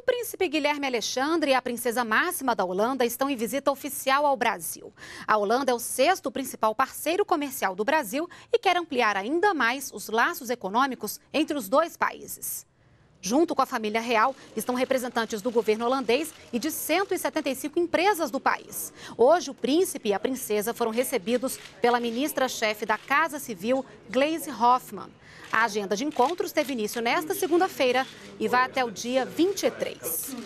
O príncipe Guilherme Alexandre e a princesa máxima da Holanda estão em visita oficial ao Brasil. A Holanda é o sexto principal parceiro comercial do Brasil e quer ampliar ainda mais os laços econômicos entre os dois países. Junto com a família real, estão representantes do governo holandês e de 175 empresas do país. Hoje, o príncipe e a princesa foram recebidos pela ministra-chefe da Casa Civil, Glaise Hoffmann. A agenda de encontros teve início nesta segunda-feira e vai até o dia 23.